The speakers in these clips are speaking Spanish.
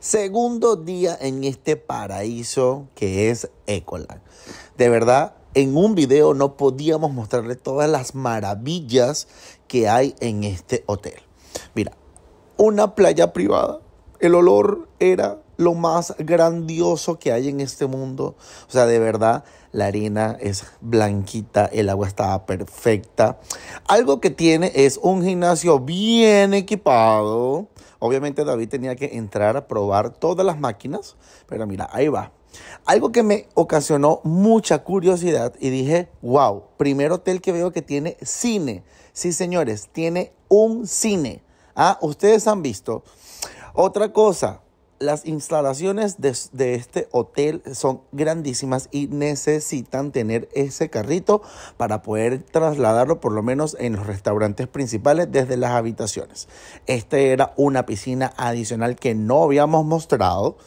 segundo día en este paraíso que es Ecoland. De verdad, en un video no podíamos mostrarle todas las maravillas que hay en este hotel. Mira, una playa privada, el olor era lo más grandioso que hay en este mundo. O sea, de verdad, la arena es blanquita, el agua estaba perfecta. Algo que tiene es un gimnasio bien equipado. Obviamente David tenía que entrar a probar todas las máquinas, pero mira, ahí va. Algo que me ocasionó mucha curiosidad y dije, wow, primer hotel que veo que tiene cine. Sí, señores, tiene un cine. Ah, ustedes han visto. Otra cosa, las instalaciones de, este hotel son grandísimas y necesitan tener ese carrito para poder trasladarlo por lo menos en los restaurantes principales desde las habitaciones. esta era una piscina adicional que no habíamos mostrado.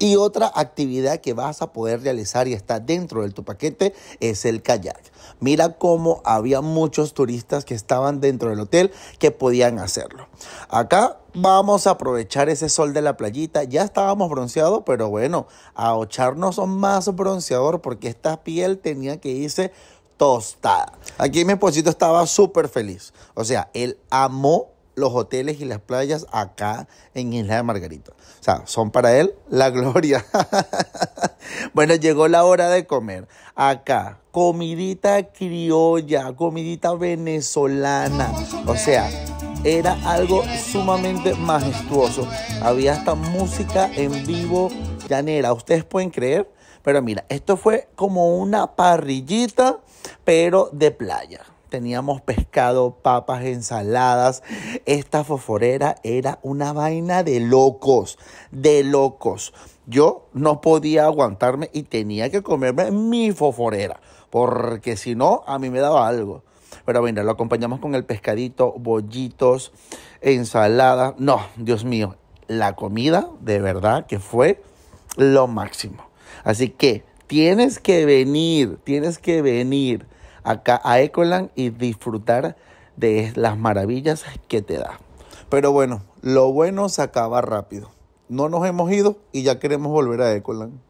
Y otra actividad que vas a poder realizar y está dentro de tu paquete es el kayak. Mira cómo había muchos turistas que estaban dentro del hotel que podían hacerlo. Acá Vamos a aprovechar ese sol de la playita. Ya estábamos bronceados, pero bueno, a ocharnos más bronceador porque esta piel tenía que irse tostada. Aquí mi esposito estaba súper feliz. O sea, él amó los hoteles y las playas acá en Isla de Margarita. O sea, son para él la gloria. bueno, llegó la hora de comer. Acá, comidita criolla, comidita venezolana. O sea, era algo sumamente majestuoso. Había hasta música en vivo llanera, ustedes pueden creer, pero mira, esto fue como una parrillita, pero de playa. Teníamos pescado, papas, ensaladas. Esta foforera era una vaina de locos, de locos. Yo no podía aguantarme y tenía que comerme mi foforera, porque si no, a mí me daba algo. Pero bueno, lo acompañamos con el pescadito, bollitos, ensalada. No, Dios mío, la comida de verdad que fue lo máximo. Así que tienes que venir, tienes que venir acá a Ecoland y disfrutar de las maravillas que te da. Pero bueno, lo bueno se acaba rápido. No nos hemos ido y ya queremos volver a Ecoland.